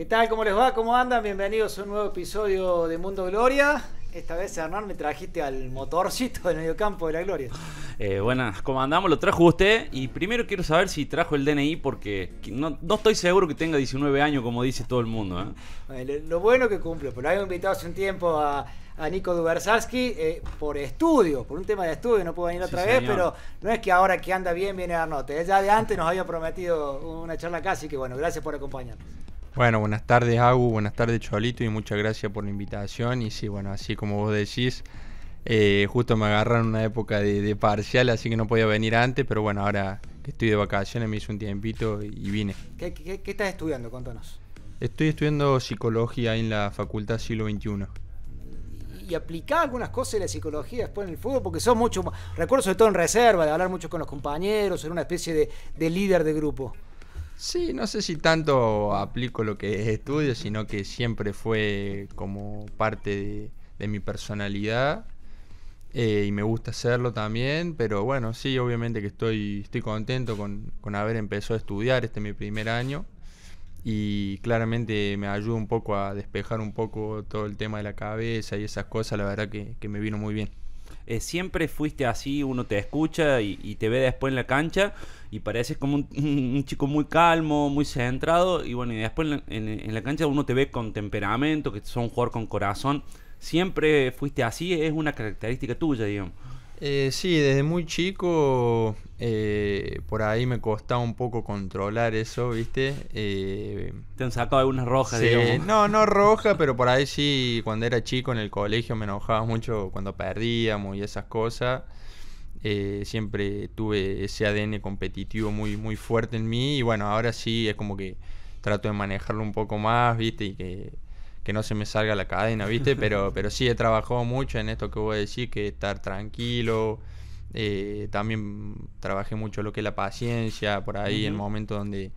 ¿Qué tal? ¿Cómo les va? ¿Cómo andan? Bienvenidos a un nuevo episodio de Mundo Gloria. Esta vez, Hernán, me trajiste al motorcito del mediocampo de la Gloria. Eh, buenas, ¿cómo andamos? Lo trajo usted y primero quiero saber si trajo el DNI porque no, estoy seguro que tenga 19 años como dice todo el mundo. ¿eh? lo bueno que cumple. pero había invitado hace un tiempo a, Nico Dubersaski eh, por estudio, por un tema de estudio, no pudo venir otra vez, pero no es que ahora que anda bien viene a Ya de antes nos había prometido una charla casi, que bueno, gracias por acompañarnos. Bueno, buenas tardes Agu, buenas tardes Cholito y muchas gracias por la invitación. Y sí, bueno, así como vos decís, eh, justo me agarraron una época de, parcial, así que no podía venir antes, pero bueno, ahora que estoy de vacaciones me hice un tiempito y vine. ¿Qué, estás estudiando? Contanos. Estoy estudiando psicología en la Facultad Siglo XXI y aplicar algunas cosas de la psicología después en el fútbol, porque son mucho, recuerdo sobre todo en reserva, de hablar mucho con los compañeros, ser una especie de líder de grupo. Sí, no sé si tanto aplico lo que estudio, sino que siempre fue como parte de, mi personalidad. Eh, y me gusta hacerlo también, pero bueno, sí, obviamente que estoy, estoy contento con, haber empezado a estudiar, este mi primer año, y claramente me ayuda un poco a despejar un poco todo el tema de la cabeza y esas cosas, la verdad que me vino muy bien. Eh, siempre fuiste así, uno te escucha y, te ve después en la cancha y pareces como un, chico muy calmo, muy centrado y bueno, y después en la, la, cancha uno te ve con temperamento, que son un jugador con corazón, siempre fuiste así, es una característica tuya, digamos. Eh, sí, desde muy chico eh, por ahí me costaba un poco controlar eso, ¿viste? Eh, Te han sacado algunas rojas, No, no roja, pero por ahí sí, cuando era chico en el colegio me enojaba mucho cuando perdíamos y esas cosas. siempre tuve ese ADN competitivo muy, muy fuerte en mí y bueno, ahora sí es como que trato de manejarlo un poco más, ¿viste? Y que que no se me salga la cadena, ¿viste? Pero, pero sí he trabajado mucho en esto que voy a decir, que estar tranquilo. Eh, también trabajé mucho lo que es la paciencia, por ahí el momento donde,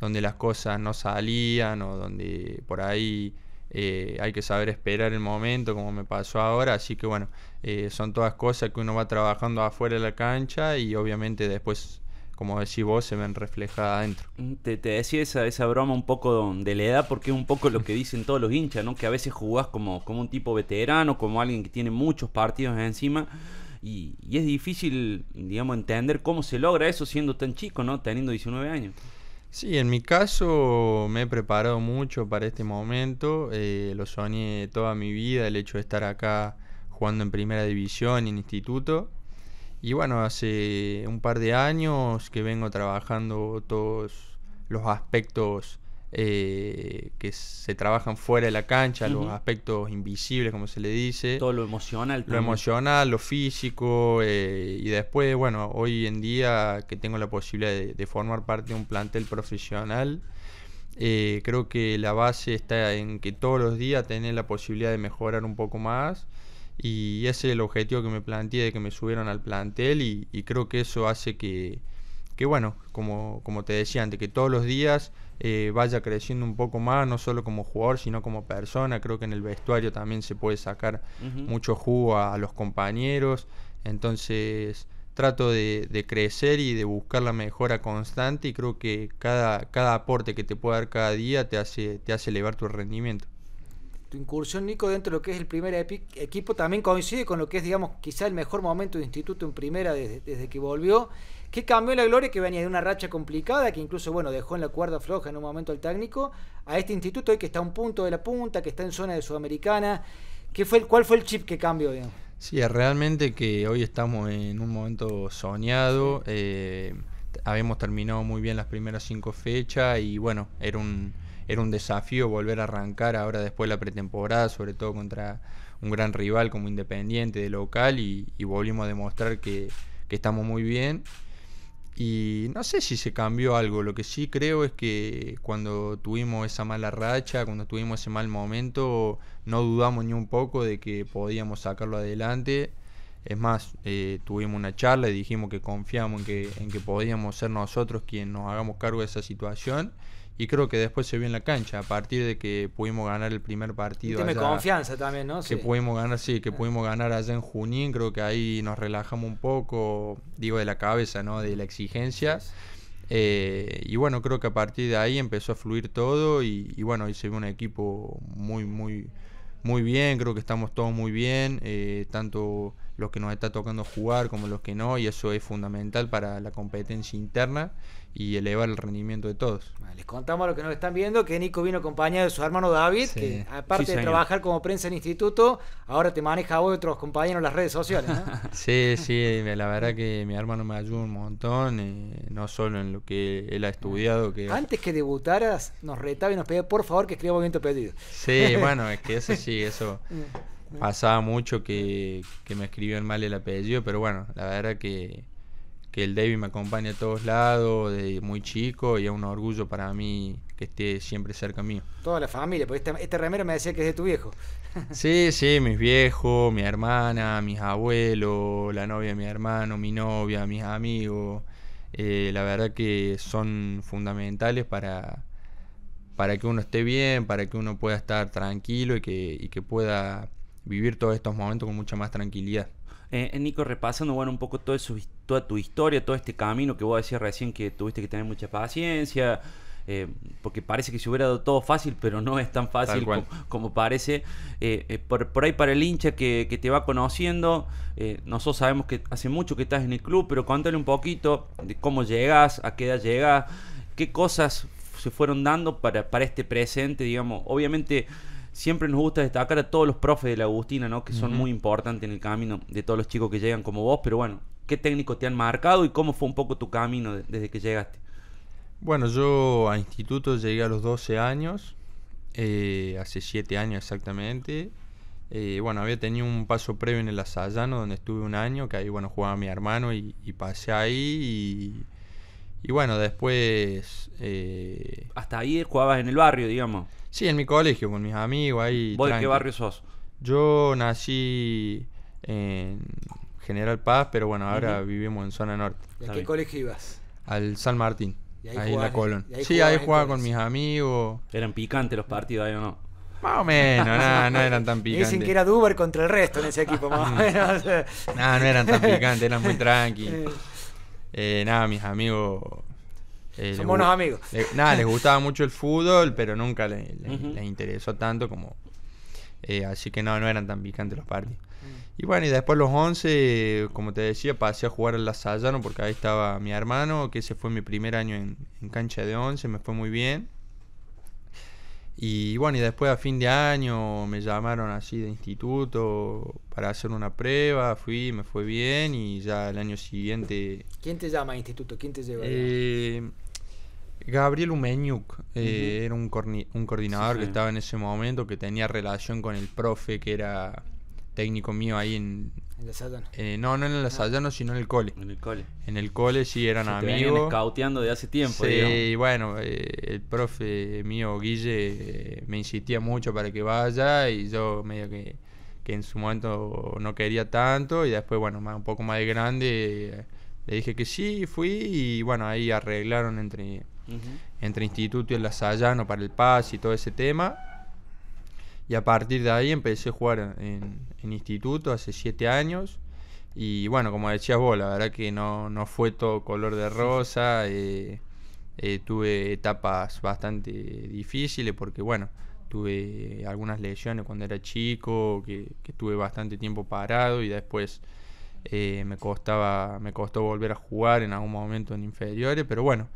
donde las cosas no salían o donde por ahí eh, hay que saber esperar el momento, como me pasó ahora. Así que bueno, eh, son todas cosas que uno va trabajando afuera de la cancha y obviamente después como decís vos, se ven reflejadas adentro. Mm, te, decía esa, broma un poco de la edad, porque es un poco lo que dicen todos los hinchas, ¿no? Que a veces jugás como, como un tipo veterano, como alguien que tiene muchos partidos encima. Y, es difícil, digamos, entender cómo se logra eso siendo tan chico, ¿no? Teniendo 19 años. Sí, en mi caso me he preparado mucho para este momento. Eh, lo soñé toda mi vida, el hecho de estar acá jugando en primera división, en instituto. Y bueno, hace un par de años que vengo trabajando todos los aspectos eh, que se trabajan fuera de la cancha, los aspectos invisibles, como se le dice. Todo lo emocional. Lo emocional, lo físico, eh, y después, bueno, hoy en día que tengo la posibilidad de, formar parte de un plantel profesional, eh, creo que la base está en que todos los días tener la posibilidad de mejorar un poco más y ese es el objetivo que me planteé de que me subieron al plantel y, creo que eso hace que, que bueno, como, como, te decía antes, que todos los días eh, vaya creciendo un poco más, no solo como jugador, sino como persona. Creo que en el vestuario también se puede sacar mucho jugo a, los compañeros. Entonces trato de, crecer y de buscar la mejora constante y creo que cada, cada aporte que te pueda dar cada día te hace, te hace elevar tu rendimiento tu incursión, Nico, dentro de lo que es el primer equipo, también coincide con lo que es, digamos, quizá el mejor momento de Instituto en primera desde, que volvió. ¿Qué cambió la gloria que venía de una racha complicada, que incluso, bueno, dejó en la cuerda floja en un momento al técnico, a este instituto hoy que está a un punto de la punta, que está en zona de Sudamericana? ¿Qué fue el, ¿Cuál fue el chip que cambió, digamos? Sí, realmente que hoy estamos en un momento soñado. Eh, habíamos terminado muy bien las primeras cinco fechas y bueno, era un era un desafío volver a arrancar ahora después de la pretemporada, sobre todo contra un gran rival como Independiente de local y, volvimos a demostrar que, estamos muy bien. Y no sé si se cambió algo, lo que sí creo es que cuando tuvimos esa mala racha, cuando tuvimos ese mal momento, no dudamos ni un poco de que podíamos sacarlo adelante. Es más, eh, tuvimos una charla y dijimos que confiamos en que, en que podíamos ser nosotros quienes nos hagamos cargo de esa situación y creo que después se vio en la cancha a partir de que pudimos ganar el primer partido. Y confianza también, ¿no? Que pudimos ganar, sí, que ah. pudimos ganar allá en Junín, creo que ahí nos relajamos un poco, digo, de la cabeza, ¿no? De la exigencia. Eh, y bueno, creo que a partir de ahí empezó a fluir todo y, bueno, ahí se ve un equipo muy, muy, muy bien, creo que estamos todos muy bien, eh, tanto los que nos está tocando jugar como los que no, y eso es fundamental para la competencia interna y elevar el rendimiento de todos. Les contamos a los que nos están viendo que Nico vino acompañado de su hermano David, que aparte de trabajar como prensa en instituto, ahora te maneja a otros compañeros en las redes sociales. ¿no? sí, sí, la verdad que mi hermano me ayuda un montón, eh, no solo en lo que él ha estudiado. que Antes que debutaras, nos retaba y nos pedía por favor que escriba movimiento pedido. Sí, bueno, es que eso sí, eso mm. Pasaba mucho que, que me escribían mal el apellido, pero bueno, la verdad que, que el David me acompaña a todos lados desde muy chico y es un orgullo para mí que esté siempre cerca mío. Toda la familia, porque este, este remero me decía que es de tu viejo. sí, sí, mis viejos, mi hermana, mis abuelos, la novia de mi hermano, mi novia, mis amigos. Eh, la verdad que son fundamentales para, para que uno esté bien, para que uno pueda estar tranquilo y que, y que pueda vivir todos estos momentos con mucha más tranquilidad. Eh, eh, Nico, repasando bueno, un poco todo eso, toda tu historia, todo este camino que vos decías recién que tuviste que tener mucha paciencia, eh, porque parece que se hubiera dado todo fácil, pero no es tan fácil como, parece. Eh, por, ahí para el hincha que, te va conociendo, nosotros sabemos que hace mucho que estás en el club, pero contale un poquito de cómo llegas, a qué edad llegás qué cosas se fueron dando para, para este presente, digamos, obviamente siempre nos gusta destacar a todos los profes de la Agustina, ¿no? Que son muy importantes en el camino de todos los chicos que llegan como vos, pero bueno, ¿qué técnicos te han marcado y cómo fue un poco tu camino desde que llegaste? Bueno, yo a instituto llegué a los 12 años, eh, hace 7 años exactamente. Eh, bueno, había tenido un paso previo en el Asallano, donde estuve un año, que ahí, bueno, jugaba mi hermano y, y pasé ahí y y bueno, después... Eh, Hasta ahí jugabas en el barrio, digamos. Sí, en mi colegio, con mis amigos ahí. ¿Vos de qué barrio sos? Yo nací en General Paz, pero bueno, ahora vivimos en zona norte. ¿Y a qué colegio ibas? Al San Martín. ahí, en la Colón. sí, ahí jugaba con mis amigos. ¿Eran picantes los partidos ahí ¿eh, o no? Más o menos, no, no eran tan picantes. Dicen que era Duber contra el resto en ese equipo, más o menos. no, no eran tan picantes, eran muy tranquilos. Eh, nada, mis amigos. Eh, somos unos buenos amigos. nada, les gustaba mucho el fútbol, pero nunca le, les interesó tanto como. Eh, así que no, no eran tan picantes los partidos. Mm. Y bueno, y después los 11, como te decía, pasé a jugar al Lasallano porque ahí estaba mi hermano, que ese fue mi primer año en, en cancha de 11, me fue muy bien. Y bueno, y después a fin de año me llamaron así de instituto para hacer una prueba, fui, me fue bien y ya el año siguiente... ¿Quién te llama instituto? ¿Quién te lleva? Eh, Gabriel Umeñuk eh, era un, coordinador que estaba en ese momento, que tenía relación con el profe que era técnico mío ahí en. En la eh, no, no en la ah. sino en el cole. En el cole. En el cole sí eran amigos te amigos. Cauteando de hace tiempo. Sí, bueno, eh, el profe mío, Guille, eh, me insistía mucho para que vaya y yo medio que, en su momento no quería tanto y después, bueno, más, un poco más de grande, le dije que sí, fui y bueno, ahí arreglaron entre, entre instituto y la sallano para el paz y todo ese tema y a partir de ahí empecé a jugar en, instituto hace siete años. Y bueno, como decías vos, la verdad que no, fue todo color de rosa. Eh, eh, tuve etapas bastante difíciles porque bueno, tuve algunas lesiones cuando era chico, que, tuve bastante tiempo parado y después eh, me costaba, me costó volver a jugar en algún momento en inferiores, pero bueno,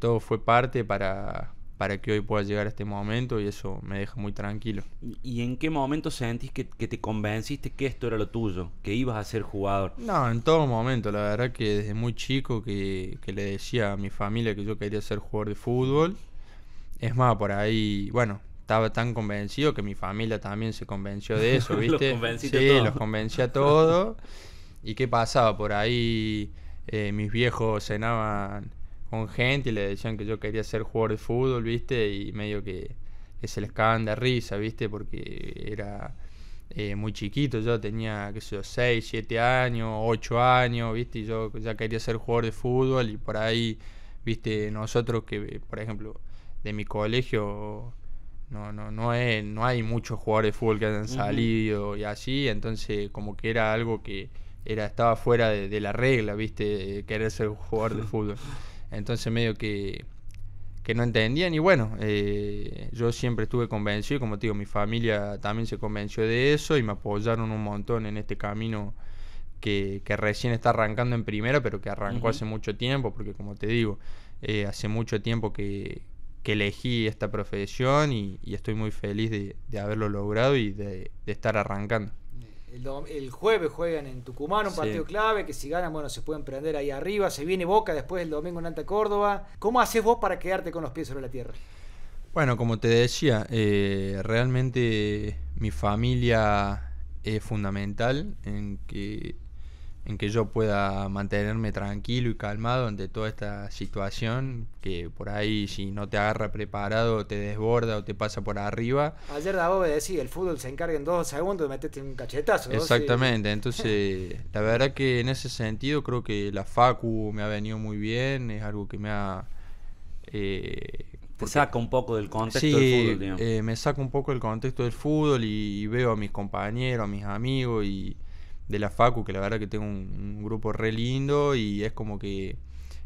todo fue parte para, para que hoy pueda llegar a este momento y eso me deja muy tranquilo. ¿Y en qué momento sentís que, te convenciste que esto era lo tuyo, que ibas a ser jugador? No, en todo momento, la verdad que desde muy chico que, le decía a mi familia que yo quería ser jugador de fútbol, es más, por ahí, bueno, estaba tan convencido que mi familia también se convenció de eso, ¿viste? los sí, los convencí a todos. ¿Y qué pasaba? Por ahí eh, mis viejos cenaban con gente y le decían que yo quería ser jugador de fútbol, ¿viste? Y medio que, se les cagaban de risa, ¿viste? Porque era eh, muy chiquito, yo tenía, qué sé yo, 6, 7 años, 8 años, ¿viste? Y yo ya quería ser jugador de fútbol y por ahí, ¿viste? Nosotros que, por ejemplo, de mi colegio no no no no hay muchos jugadores de fútbol que hayan salido y así, entonces como que era algo que era estaba fuera de, de la regla, ¿viste? Querer ser jugador de fútbol. Entonces medio que, no entendían y bueno, eh, yo siempre estuve convencido, como te digo, mi familia también se convenció de eso y me apoyaron un montón en este camino que, recién está arrancando en primera, pero que arrancó hace mucho tiempo, porque como te digo, eh, hace mucho tiempo que, elegí esta profesión y, estoy muy feliz de, haberlo logrado y de estar arrancando el, jueves juegan en Tucumán, un partido clave, que si ganan, bueno, se pueden prender ahí arriba. Se viene Boca después el domingo en Alta Córdoba. ¿Cómo haces vos para quedarte con los pies sobre la tierra? Bueno, como te decía, eh, realmente mi familia es fundamental en que en que yo pueda mantenerme tranquilo y calmado ante toda esta situación que por ahí si no te agarra preparado te desborda o te pasa por arriba. Ayer Davo decía, el fútbol se encarga en dos segundos de meterte un cachetazo. Exactamente, entonces la verdad que en ese sentido creo que la Facu me ha venido muy bien, es algo que me ha... Eh, te saca un poco del contexto del fútbol. Eh, me saca un poco del contexto del fútbol y veo a mis compañeros, a mis amigos y de la Facu, que la verdad que tengo un, grupo re lindo y es como que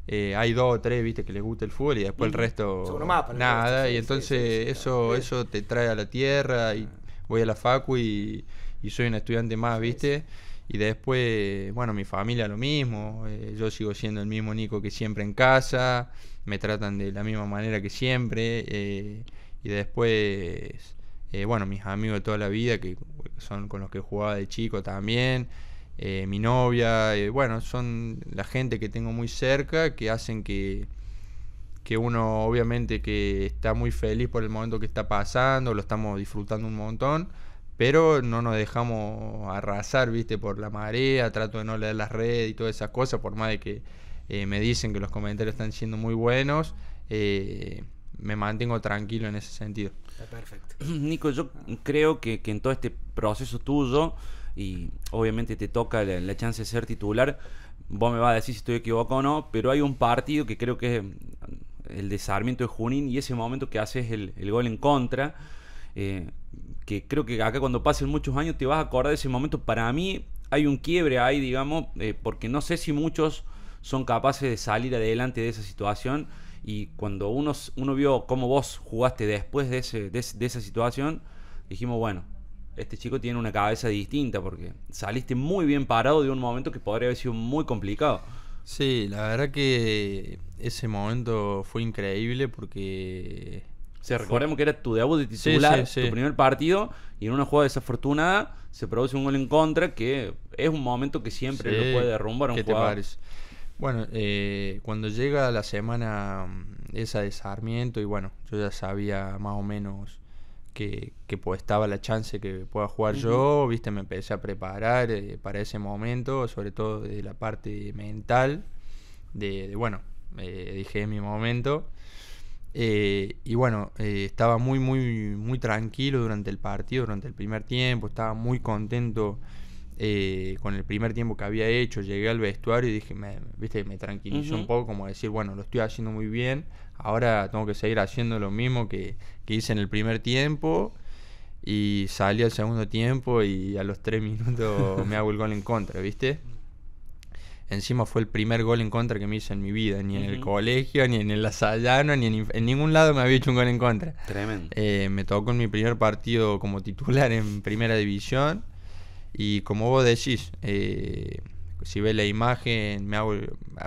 eh, hay dos o tres, viste, que les gusta el fútbol y después el resto nada. y entonces eso, eso te trae a la tierra y ah. voy a la Facu y, soy un estudiante más, viste. Y después, bueno, mi familia lo mismo, eh, yo sigo siendo el mismo Nico que siempre en casa, me tratan de la misma manera que siempre. Eh, y después eh, bueno, mis amigos de toda la vida, que son con los que jugaba de chico también, eh, mi novia, eh, bueno, son la gente que tengo muy cerca, que hacen que, que uno obviamente que está muy feliz por el momento que está pasando, lo estamos disfrutando un montón, pero no nos dejamos arrasar, viste, por la marea, trato de no leer las redes y todas esas cosas, por más de que me dicen que los comentarios están siendo muy buenos, me mantengo tranquilo en ese sentido. Está perfecto. Nico, yo creo que, en todo este proceso tuyo, y obviamente te toca la, chance de ser titular, vos me vas a decir si estoy equivocado o no, pero hay un partido que creo que es eh, el de de Junín y ese momento que haces el, gol en contra. Eh, que creo que acá cuando pasen muchos años te vas a acordar de ese momento. Para mí hay un quiebre ahí, digamos, eh, porque no sé si muchos son capaces de salir adelante de esa situación y cuando uno, uno vio cómo vos jugaste después de, ese, de, esa situación, dijimos, bueno, este chico tiene una cabeza distinta porque saliste muy bien parado de un momento que podría haber sido muy complicado. Sí, la verdad que ese momento fue increíble porque... O recordemos que era tu debut de titular, tu primer partido, y en una jugada desafortunada se produce un gol en contra que es un momento que siempre lo puede derrumbar a un jugador. Bueno, eh, cuando llega la semana mm, esa de Sarmiento, y bueno, yo ya sabía más o menos que, pues, estaba la chance que pueda jugar yo, viste, me empecé a preparar eh, para ese momento, sobre todo de la parte mental, de, bueno, eh, dije en mi momento. Eh, y bueno, estaba muy, muy, muy tranquilo durante el partido, durante el primer tiempo, estaba muy contento eh, con el primer tiempo que había hecho, llegué al vestuario y dije, me, viste, me tranquilizó un poco, como decir, bueno, lo estoy haciendo muy bien, ahora tengo que seguir haciendo lo mismo que, hice en el primer tiempo. Y salí al segundo tiempo y a los tres minutos me hago el gol en contra, ¿viste? Encima fue el primer gol en contra que me hice en mi vida, ni en el colegio, ni en el Lasallano, ni en, ningún lado me había hecho un gol en contra. Tremendo. Eh, me tocó en mi primer partido como titular en primera división y como vos decís, eh, si ves la imagen, me hago,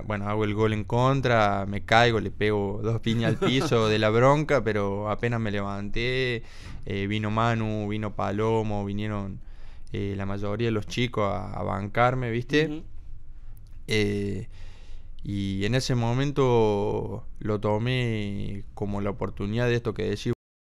bueno, hago el gol en contra, me caigo, le pego dos piñas al piso de la bronca, pero apenas me levanté, eh, vino Manu, vino Palomo, vinieron eh, la mayoría de los chicos a, bancarme, ¿viste? y en ese momento lo tomé como la oportunidad de esto que decís